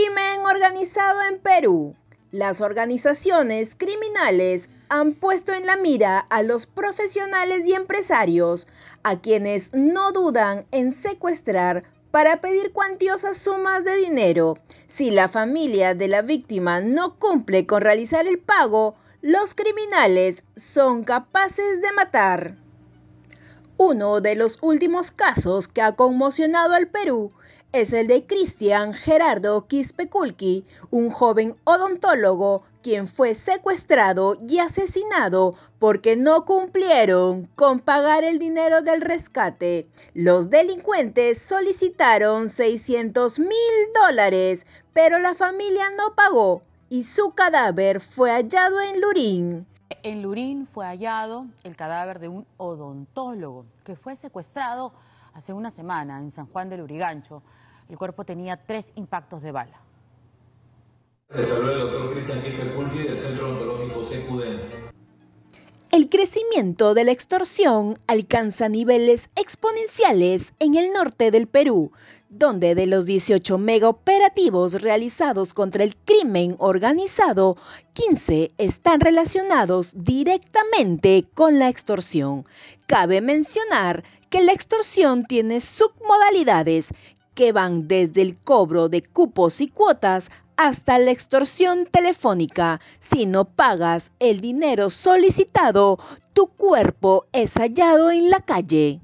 Crimen organizado en Perú. Las organizaciones criminales han puesto en la mira a los profesionales y empresarios, a quienes no dudan en secuestrar para pedir cuantiosas sumas de dinero. Si la familia de la víctima no cumple con realizar el pago, los criminales son capaces de matar. Uno de los últimos casos que ha conmocionado al Perú es el de Cristian Gerardo Quispeculqui, un joven odontólogo quien fue secuestrado y asesinado porque no cumplieron con pagar el dinero del rescate. Los delincuentes solicitaron 600 mil dólares, pero la familia no pagó y su cadáver fue hallado en Lurín. En Lurín fue hallado el cadáver de un odontólogo que fue secuestrado hace una semana en San Juan del Urigancho. El cuerpo tenía tres impactos de bala. Cristian del Centro el crecimiento de la extorsión alcanza niveles exponenciales en el norte del Perú, donde de los 18 megaoperativos realizados contra el crimen organizado, 15 están relacionados directamente con la extorsión. Cabe mencionar que la extorsión tiene submodalidades que van desde el cobro de cupos y cuotas hasta la extorsión telefónica. Si no pagas el dinero solicitado, tu cuerpo es hallado en la calle.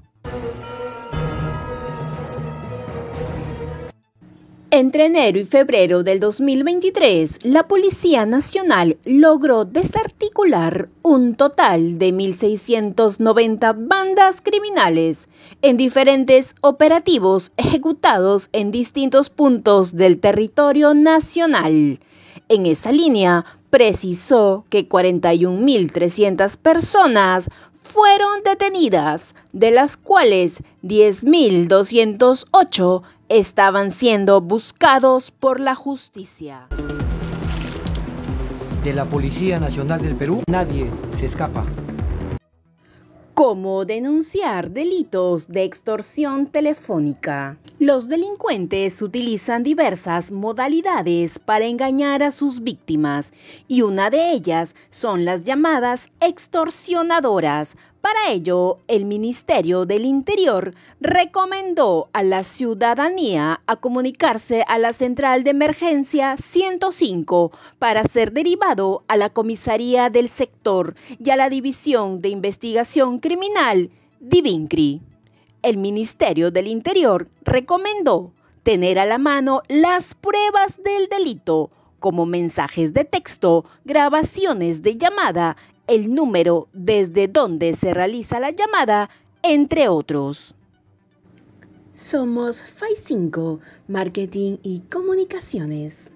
Entre enero y febrero del 2023, la Policía Nacional logró desarticular un total de 1.690 bandas criminales en diferentes operativos ejecutados en distintos puntos del territorio nacional. En esa línea, precisó que 41.300 personas fueron detenidas, de las cuales 10.208 estaban siendo buscados por la justicia. De la Policía Nacional del Perú nadie se escapa. ¿Cómo denunciar delitos de extorsión telefónica? Los delincuentes utilizan diversas modalidades para engañar a sus víctimas y una de ellas son las llamadas extorsionadoras para ello, el Ministerio del Interior recomendó a la ciudadanía a comunicarse a la central de emergencia 105 para ser derivado a la comisaría del sector y a la División de Investigación Criminal, Divincri. El Ministerio del Interior recomendó tener a la mano las pruebas del delito como mensajes de texto, grabaciones de llamada el número desde donde se realiza la llamada, entre otros. Somos FAI 5, Marketing y Comunicaciones.